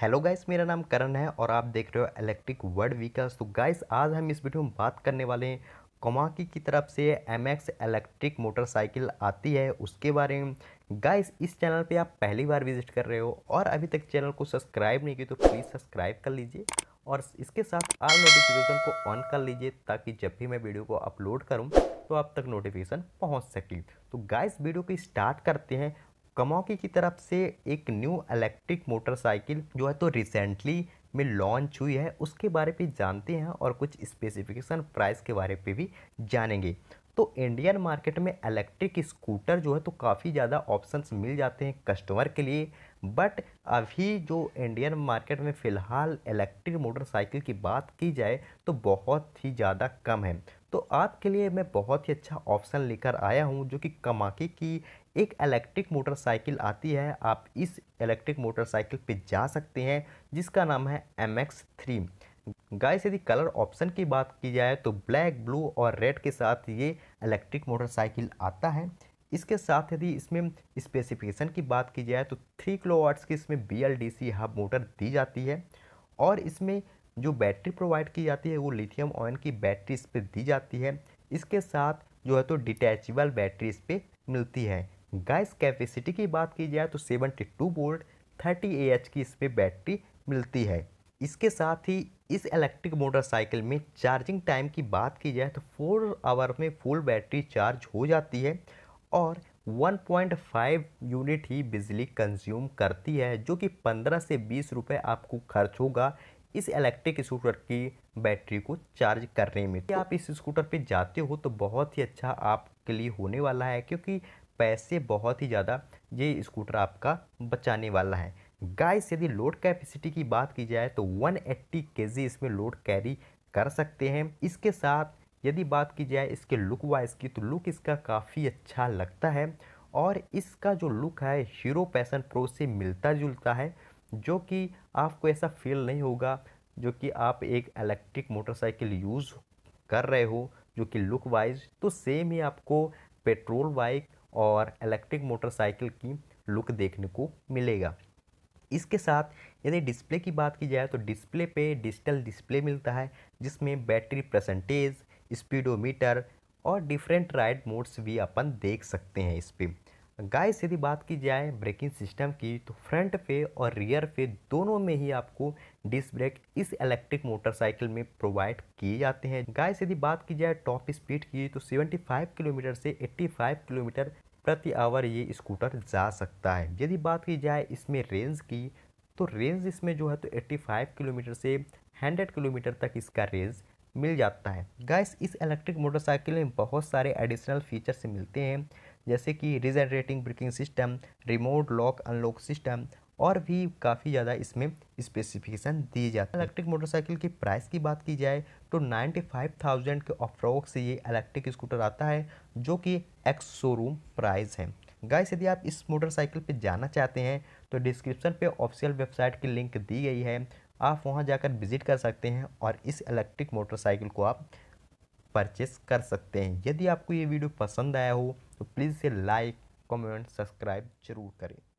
hello guys मेरा नाम करण है और आप देख रहे हो इलेक्ट्रिक वर्ड विकास तो गाइस आज हम इस वीडियो में बात करने वाले हैं कोमाकी की तरफ से एम एक्स इलेक्ट्रिक मोटरसाइकिल आती है उसके बारे में गाइस इस चैनल पे आप पहली बार विजिट कर रहे हो और अभी तक चैनल को सब्सक्राइब नहीं किया तो प्लीज़ सब्सक्राइब कर लीजिए और इसके साथ आल नोटिफिकेशन को ऑन कर लीजिए ताकि जब भी मैं वीडियो को अपलोड करूँ तो आप तक नोटिफिकेशन पहुँच सके तो गाइस वीडियो को स्टार्ट करते हैं कमौकी की तरफ से एक न्यू इलेक्ट्रिक मोटरसाइकिल जो है तो रिसेंटली में लॉन्च हुई है उसके बारे में जानते हैं और कुछ स्पेसिफिकेशन प्राइस के बारे में भी जानेंगे तो इंडियन मार्केट में इलेक्ट्रिक स्कूटर जो है तो काफ़ी ज़्यादा ऑप्शंस मिल जाते हैं कस्टमर के लिए बट अभी जो इंडियन मार्केट में फ़िलहाल इलेक्ट्रिक मोटरसाइकिल की बात की जाए तो बहुत ही ज़्यादा कम है तो आपके लिए मैं बहुत ही अच्छा ऑप्शन लेकर आया हूँ जो कि कमाके की एक इलेक्ट्रिक मोटरसाइकिल आती है आप इस इलेक्ट्रिक मोटरसाइकिल पे जा सकते हैं जिसका नाम है एम एक्स थ्री गाइस यदि कलर ऑप्शन की बात की जाए तो ब्लैक ब्लू और रेड के साथ ये इलेक्ट्रिक मोटरसाइकिल आता है इसके साथ यदि इसमें स्पेसिफिकेशन की बात की जाए तो थ्री किलो वाट्स की इसमें B L D C hub motor दी जाती है और इसमें जो बैटरी प्रोवाइड की जाती है वो लिथियम ऑयन की बैटरी इस पर दी जाती है इसके साथ जो है तो डिटैचबल बैटरी इस पर मिलती है गैस कैपेसिटी की बात की जाए तो seventy two volt thirty A H की इस पर बैटरी मिलती है इसके साथ ही इस इलेक्ट्रिक मोटरसाइकिल में चार्जिंग टाइम की बात की जाए तो फोर आवर में फुल बैटरी चार्ज हो जाती है और 1.5 यूनिट ही बिजली कंज्यूम करती है जो कि 15 से 20 रुपए आपको खर्च होगा इस इलेक्ट्रिक स्कूटर की बैटरी को चार्ज करने में तो आप इस स्कूटर पे जाते हो तो बहुत ही अच्छा आपके लिए होने वाला है क्योंकि पैसे बहुत ही ज़्यादा ये स्कूटर आपका बचाने वाला है गाइस यदि लोड कैपेसिटी की बात की जाए तो 180 एट्टी इसमें लोड कैरी कर सकते हैं इसके साथ यदि बात की जाए इसके लुक वाइज की तो लुक इसका काफ़ी अच्छा लगता है और इसका जो लुक है हीरो पैसन प्रो से मिलता जुलता है जो कि आपको ऐसा फील नहीं होगा जो कि आप एक इलेक्ट्रिक मोटरसाइकिल यूज़ कर रहे हो जो कि लुक वाइज तो सेम ही आपको पेट्रोल बाइक और इलेक्ट्रिक मोटरसाइकिल की लुक देखने को मिलेगा इसके साथ यदि डिस्प्ले की बात की जाए तो डिस्प्ले पे डिजिटल डिस्प्ले मिलता है जिसमें बैटरी परसेंटेज स्पीडोमीटर और डिफरेंट राइड मोड्स भी अपन देख सकते हैं इस पर गाइस यदि बात की जाए ब्रेकिंग सिस्टम की तो फ्रंट पे और रियर पे दोनों में ही आपको डिस्क ब्रेक इस इलेक्ट्रिक मोटरसाइकिल में प्रोवाइड किए जाते हैं गाइस यदि बात की जाए टॉप स्पीड की तो 75 किलोमीटर से 85 किलोमीटर प्रति आवर ये स्कूटर जा सकता है यदि बात की जाए इसमें रेंज की तो रेंज इसमें जो है तो एट्टी किलोमीटर से हंड्रेड किलोमीटर तक इसका रेंज मिल जाता है गाइस इस इलेक्ट्रिक मोटरसाइकिल में बहुत सारे एडिशनल फीचर्स मिलते हैं जैसे कि regenerating braking system remote lock unlock system और भी काफ़ी ज़्यादा इसमें स्पेसिफिकेशन दिए जाती है इलेक्ट्रिक मोटरसाइकिल की प्राइस की बात की जाए तो 95,000 के ऑफ्रोक से ये इलेक्ट्रिक स्कूटर आता है जो कि एक्स शोरूम प्राइस है गाइस यदि आप इस मोटरसाइकिल पे जाना चाहते हैं तो डिस्क्रिप्शन पे ऑफिशियल वेबसाइट की लिंक दी गई है आप वहाँ जाकर विजिट कर सकते हैं और इस इलेक्ट्रिक मोटरसाइकिल को आप परचेस कर सकते हैं यदि आपको ये वीडियो पसंद आया हो तो प्लीज़ इसे लाइक कमेंट सब्सक्राइब जरूर करें